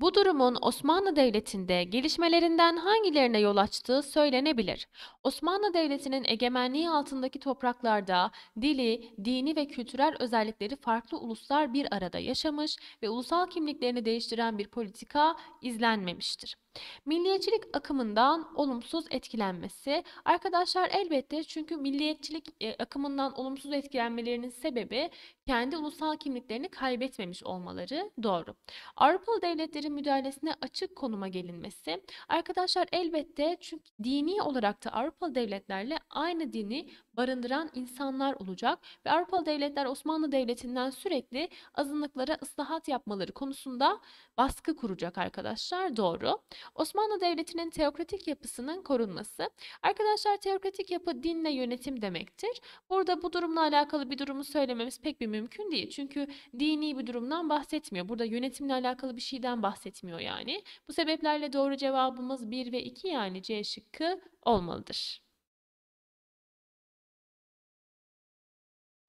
Bu durumun Osmanlı Devleti'nde gelişmelerinden hangilerine yol açtığı söylenebilir. Osmanlı Devleti'nin egemenliği altındaki topraklarda dili, dini ve kültürel özellikleri farklı uluslar bir arada yaşamış ve ulusal kimliklerini değiştiren bir politika izlenmemiştir. Milliyetçilik akımından olumsuz etkilenmesi. Arkadaşlar elbette çünkü milliyetçilik e, akımından olumsuz etkilenmelerinin sebebi kendi ulusal kimliklerini kaybetmemiş olmaları doğru. Avrupalı devletlerin müdahalesine açık konuma gelinmesi. Arkadaşlar elbette çünkü dini olarak da Avrupalı devletlerle aynı dini barındıran insanlar olacak ve Avrupalı devletler Osmanlı Devleti'nden sürekli azınlıklara ıslahat yapmaları konusunda baskı kuracak arkadaşlar doğru. Osmanlı Devleti'nin teokratik yapısının korunması. Arkadaşlar teokratik yapı dinle yönetim demektir. Burada bu durumla alakalı bir durumu söylememiz pek bir mümkün değil. Çünkü dini bir durumdan bahsetmiyor. Burada yönetimle alakalı bir şeyden bahsetmiyor yani. Bu sebeplerle doğru cevabımız 1 ve 2 yani C şıkkı olmalıdır.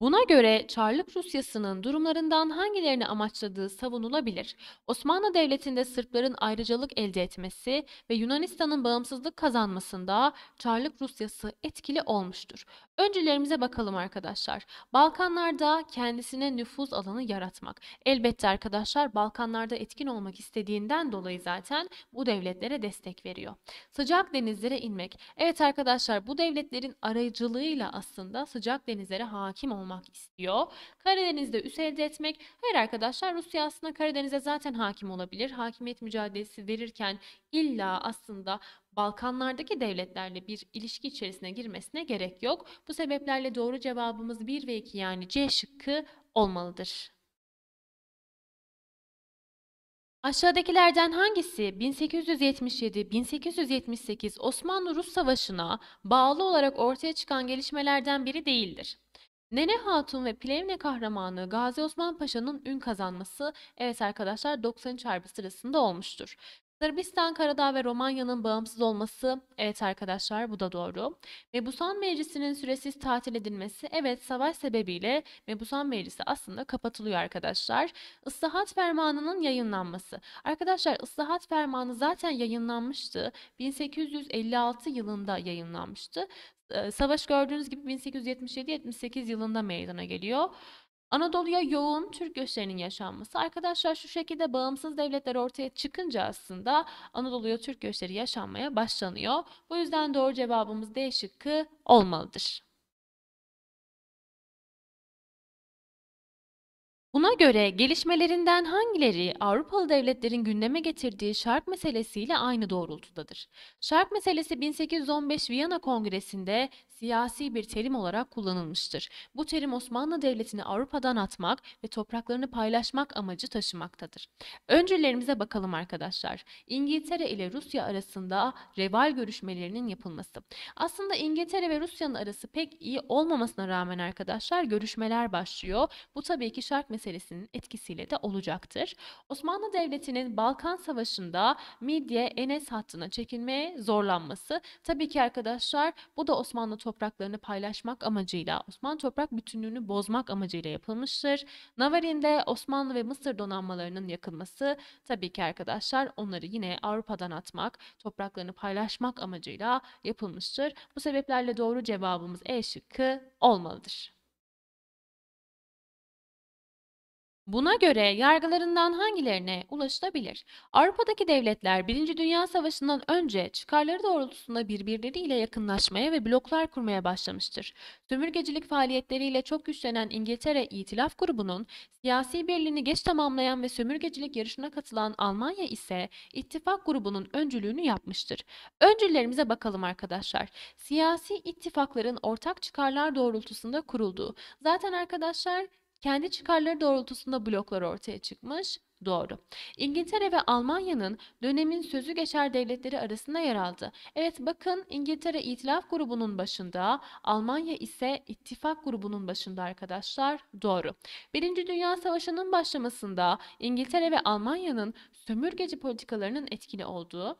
Buna göre Çarlık Rusyası'nın durumlarından hangilerini amaçladığı savunulabilir. Osmanlı Devleti'nde Sırpların ayrıcalık elde etmesi ve Yunanistan'ın bağımsızlık kazanmasında Çarlık Rusyası etkili olmuştur. Öncelerimize bakalım arkadaşlar. Balkanlarda kendisine nüfuz alanı yaratmak. Elbette arkadaşlar Balkanlarda etkin olmak istediğinden dolayı zaten bu devletlere destek veriyor. Sıcak denizlere inmek. Evet arkadaşlar bu devletlerin arayıcılığıyla aslında sıcak denizlere hakim olmak istiyor. Karadeniz'de üs elde etmek. Hayır arkadaşlar Rusya aslında Karadeniz'e zaten hakim olabilir. Hakimiyet mücadelesi verirken illa aslında Balkanlardaki devletlerle bir ilişki içerisine girmesine gerek yok. Bu sebeplerle doğru cevabımız 1 ve 2 yani C şıkkı olmalıdır. Aşağıdakilerden hangisi 1877-1878 Osmanlı-Rus Savaşı'na bağlı olarak ortaya çıkan gelişmelerden biri değildir? Nene Hatun ve Plevne kahramanı Gazi Osman Paşa'nın ün kazanması evet arkadaşlar 90. çarpı sırasında olmuştur. Sırbistan, Karadağ ve Romanya'nın bağımsız olması, evet arkadaşlar bu da doğru. Mebusan Meclisi'nin süresiz tatil edilmesi, evet savaş sebebiyle Mebusan Meclisi aslında kapatılıyor arkadaşlar. Islahat Fermanı'nın yayınlanması. Arkadaşlar ıslahat fermanı zaten yayınlanmıştı. 1856 yılında yayınlanmıştı. Ee, savaş gördüğünüz gibi 1877-78 yılında meydana geliyor. Anadolu'ya yoğun Türk göçlerinin yaşanması. Arkadaşlar şu şekilde bağımsız devletler ortaya çıkınca aslında Anadolu'ya Türk göçleri yaşanmaya başlanıyor. Bu yüzden doğru cevabımız D şıkkı olmalıdır. Buna göre gelişmelerinden hangileri Avrupalı devletlerin gündeme getirdiği şark meselesiyle aynı doğrultudadır? Şark meselesi 1815 Viyana Kongresi'nde siyasi bir terim olarak kullanılmıştır. Bu terim Osmanlı Devleti'ni Avrupa'dan atmak ve topraklarını paylaşmak amacı taşımaktadır. Öncülerimize bakalım arkadaşlar. İngiltere ile Rusya arasında reval görüşmelerinin yapılması. Aslında İngiltere ve Rusya'nın arası pek iyi olmamasına rağmen arkadaşlar görüşmeler başlıyor. Bu tabii ki şark meselesinin etkisiyle de olacaktır. Osmanlı Devleti'nin Balkan Savaşı'nda Midye-Enes hattına çekilmeye zorlanması. Tabii ki arkadaşlar bu da Osmanlı topraklarını paylaşmak amacıyla Osmanlı toprak bütünlüğünü bozmak amacıyla yapılmıştır. Navarin'de Osmanlı ve Mısır donanmalarının yakılması tabii ki arkadaşlar onları yine Avrupa'dan atmak, topraklarını paylaşmak amacıyla yapılmıştır. Bu sebeplerle doğru cevabımız E şıkkı olmalıdır. Buna göre yargılarından hangilerine ulaşılabilir? Avrupa'daki devletler 1. Dünya Savaşı'ndan önce çıkarları doğrultusunda birbirleriyle yakınlaşmaya ve bloklar kurmaya başlamıştır. Sömürgecilik faaliyetleriyle çok güçlenen İngiltere İtilaf Grubu'nun siyasi birliğini geç tamamlayan ve sömürgecilik yarışına katılan Almanya ise ittifak grubunun öncülüğünü yapmıştır. Öncülerimize bakalım arkadaşlar. Siyasi ittifakların ortak çıkarlar doğrultusunda kurulduğu. Zaten arkadaşlar kendi çıkarları doğrultusunda bloklar ortaya çıkmış. Doğru. İngiltere ve Almanya'nın dönemin sözü geçer devletleri arasında yer aldı. Evet bakın İngiltere İtilaf grubunun başında, Almanya ise ittifak grubunun başında arkadaşlar. Doğru. Birinci Dünya Savaşı'nın başlamasında İngiltere ve Almanya'nın sömürgeci politikalarının etkili olduğu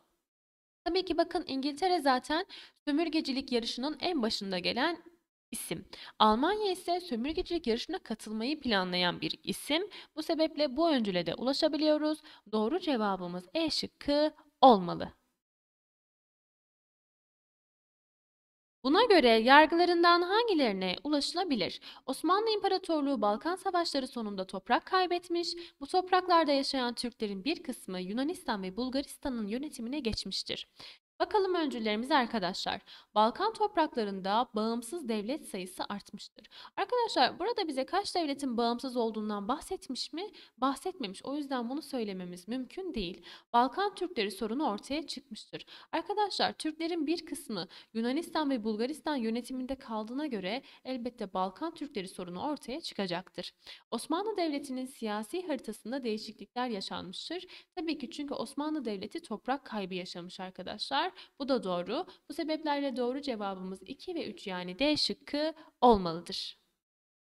Tabii ki bakın İngiltere zaten sömürgecilik yarışının en başında gelen İsim. Almanya ise sömürgecilik yarışına katılmayı planlayan bir isim. Bu sebeple bu öncüle de ulaşabiliyoruz. Doğru cevabımız E şıkkı olmalı. Buna göre yargılarından hangilerine ulaşılabilir? Osmanlı İmparatorluğu Balkan Savaşları sonunda toprak kaybetmiş, bu topraklarda yaşayan Türklerin bir kısmı Yunanistan ve Bulgaristan'ın yönetimine geçmiştir. Bakalım öncülerimiz arkadaşlar. Balkan topraklarında bağımsız devlet sayısı artmıştır. Arkadaşlar burada bize kaç devletin bağımsız olduğundan bahsetmiş mi? Bahsetmemiş. O yüzden bunu söylememiz mümkün değil. Balkan Türkleri sorunu ortaya çıkmıştır. Arkadaşlar Türklerin bir kısmı Yunanistan ve Bulgaristan yönetiminde kaldığına göre elbette Balkan Türkleri sorunu ortaya çıkacaktır. Osmanlı Devleti'nin siyasi haritasında değişiklikler yaşanmıştır. Tabii ki çünkü Osmanlı Devleti toprak kaybı yaşamış arkadaşlar var. Bu da doğru. Bu sebeplerle doğru cevabımız 2 ve 3 yani D şıkkı olmalıdır.